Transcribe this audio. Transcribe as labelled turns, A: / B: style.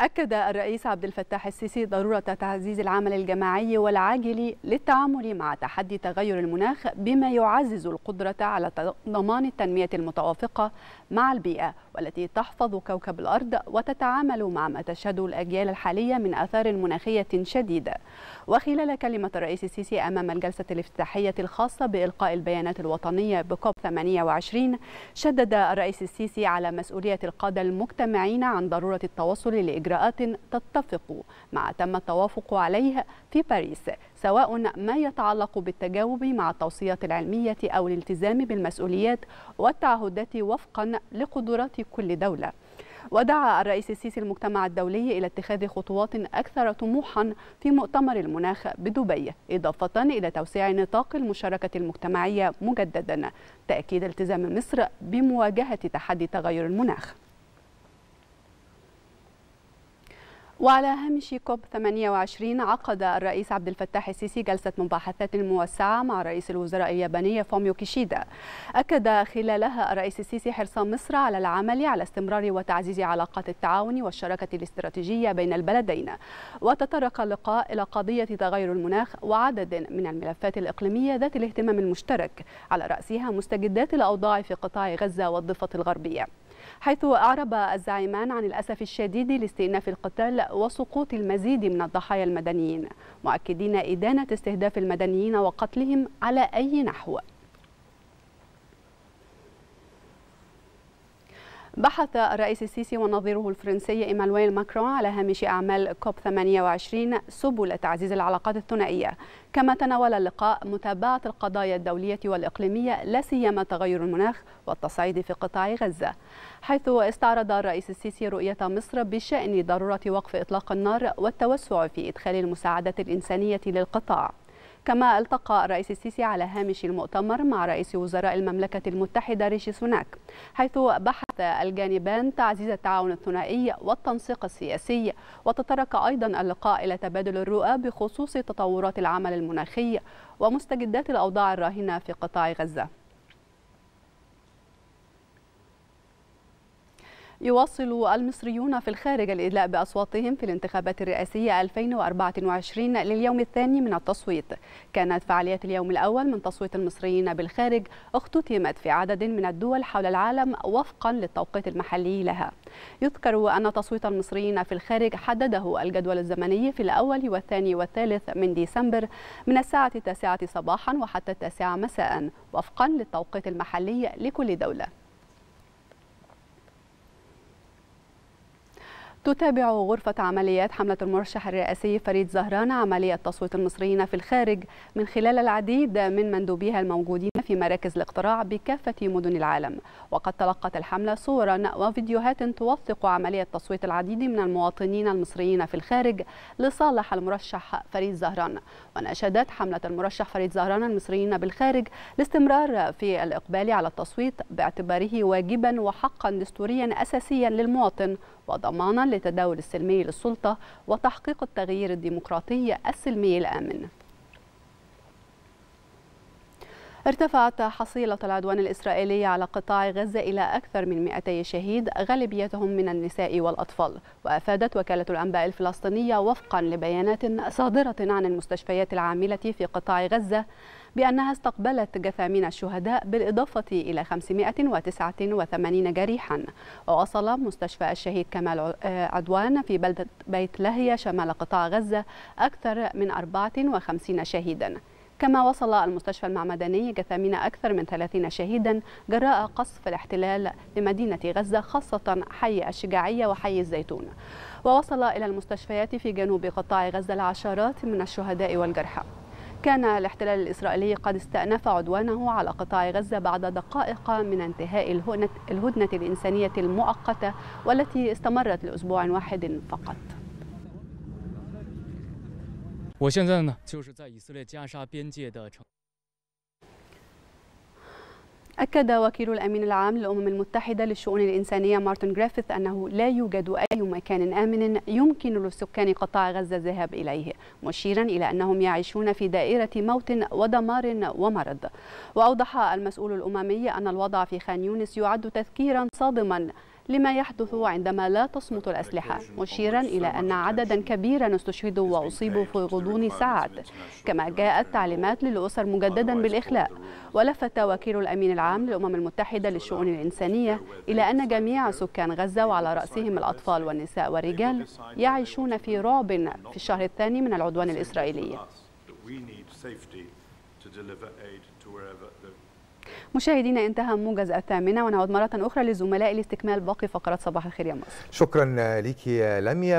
A: أكد الرئيس عبد الفتاح السيسي ضرورة تعزيز العمل الجماعي والعاجل للتعامل مع تحدي تغير المناخ بما يعزز القدرة على ضمان التنمية المتوافقة مع البيئة والتي تحفظ كوكب الأرض وتتعامل مع ما تشهده الأجيال الحالية من آثار مناخية شديدة وخلال كلمة الرئيس السيسي أمام الجلسة الافتتاحية الخاصة بإلقاء البيانات الوطنية بكوب 28 شدد الرئيس السيسي على مسؤولية القادة المجتمعين عن ضرورة التوصل لإجراء إجراءات تتفق مع تم التوافق عليه في باريس سواء ما يتعلق بالتجاوب مع التوصيات العلمية أو الالتزام بالمسؤوليات والتعهدات وفقا لقدرات كل دولة ودعا الرئيس السيسي المجتمع الدولي إلى اتخاذ خطوات أكثر طموحا في مؤتمر المناخ بدبي إضافة إلى توسيع نطاق المشاركة المجتمعية مجددا تأكيد التزام مصر بمواجهة تحدي تغير المناخ وعلى هامش كوب 28 عقد الرئيس عبد الفتاح السيسي جلسة مباحثات موسعة مع رئيس الوزراء الياباني فوميو كيشيدا أكد خلالها الرئيس السيسي حرص مصر على العمل على استمرار وتعزيز علاقات التعاون والشراكة الاستراتيجية بين البلدين وتطرق اللقاء إلى قضية تغير المناخ وعدد من الملفات الإقليمية ذات الاهتمام المشترك على رأسها مستجدات الأوضاع في قطاع غزة والضفة الغربية حيث أعرب الزعيمان عن الأسف الشديد لاستئناف القتال وسقوط المزيد من الضحايا المدنيين مؤكدين إدانة استهداف المدنيين وقتلهم على أي نحو بحث الرئيس السيسي ونظيره الفرنسي إيمانويل ماكرون على هامش أعمال كوب 28 سبل تعزيز العلاقات الثنائية كما تناول اللقاء متابعة القضايا الدولية والإقليمية لا سيما تغير المناخ والتصعيد في قطاع غزة حيث استعرض الرئيس السيسي رؤية مصر بشأن ضرورة وقف إطلاق النار والتوسع في إدخال المساعدات الإنسانية للقطاع كما التقى الرئيس السيسي على هامش المؤتمر مع رئيس وزراء المملكة المتحدة ريشي سوناك حيث بحث الجانبان تعزيز التعاون الثنائي والتنسيق السياسي وتطرق أيضا اللقاء إلى تبادل الرؤى بخصوص تطورات العمل المناخي ومستجدات الأوضاع الراهنة في قطاع غزة يواصل المصريون في الخارج الإدلاء بأصواتهم في الانتخابات الرئاسية 2024 لليوم الثاني من التصويت كانت فعالية اليوم الأول من تصويت المصريين بالخارج اختتمت في عدد من الدول حول العالم وفقا للتوقيت المحلي لها يذكر أن تصويت المصريين في الخارج حدده الجدول الزمني في الأول والثاني والثالث من ديسمبر من الساعة التاسعة صباحا وحتى التاسعة مساء وفقا للتوقيت المحلي لكل دولة تتابع غرفة عمليات حملة المرشح الرئاسي فريد زهران عملية تصويت المصريين في الخارج من خلال العديد من مندوبيها الموجودين في مراكز الاقتراع بكافة مدن العالم وقد تلقت الحملة صورا وفيديوهات توثق عملية تصويت العديد من المواطنين المصريين في الخارج لصالح المرشح فريد زهران وناشدت حملة المرشح فريد زهران المصريين بالخارج لاستمرار في الإقبال على التصويت باعتباره واجبا وحقا دستوريا أساسيا للمواطن وضمانا لتداول السلمي للسلطة وتحقيق التغيير الديمقراطي السلمي الآمن ارتفعت حصيلة العدوان الإسرائيلي على قطاع غزة إلى أكثر من 200 شهيد غالبيتهم من النساء والأطفال وأفادت وكالة الأنباء الفلسطينية وفقا لبيانات صادرة عن المستشفيات العاملة في قطاع غزة بأنها استقبلت جثامين الشهداء بالإضافة إلى 589 جريحا ووصل مستشفى الشهيد كمال آه، عدوان في بلدة بيت لهية شمال قطاع غزة أكثر من 54 شهيدا كما وصل المستشفى المعمداني جثامين أكثر من 30 شهيدا جراء قصف الاحتلال لمدينة غزة خاصة حي الشجاعية وحي الزيتون ووصل إلى المستشفيات في جنوب قطاع غزة العشرات من الشهداء والجرحى كان الاحتلال الإسرائيلي قد استأنف عدوانه على قطاع غزة بعد دقائق من انتهاء الهدنة الإنسانية المؤقتة والتي استمرت لأسبوع واحد فقط 我现在呢，就是在以色列加沙边界的城。أكد وكيل الأمين العام للأمم المتحدة للشؤون الإنسانية مارتن جريفيث أنه لا يوجد أي مكان آمن يمكن لسكان قطاع غزة الذهاب إليه مشيرا إلى أنهم يعيشون في دائرة موت ودمار ومرض وأوضح المسؤول الأممي أن الوضع في خان يونس يعد تذكيرا صادما لما يحدث عندما لا تصمت الأسلحة مشيرا إلى أن عددا كبيرا استشهدوا وأصيبوا في غضون ساعات كما جاءت تعليمات للأسر مجددا بالإخلاء ولفت وكيل الأمين العام للأمم المتحدة للشؤون الإنسانية إلى أن جميع سكان غزة وعلى رأسهم الأطفال والنساء والرجال يعيشون في رعب في الشهر الثاني من العدوان الإسرائيلي. مشاهدينا انتهى موجز الثامنة ونعود مرة أخرى للزملاء لاستكمال باقي فقرات صباح الخير يا مصر شكرا لك لميا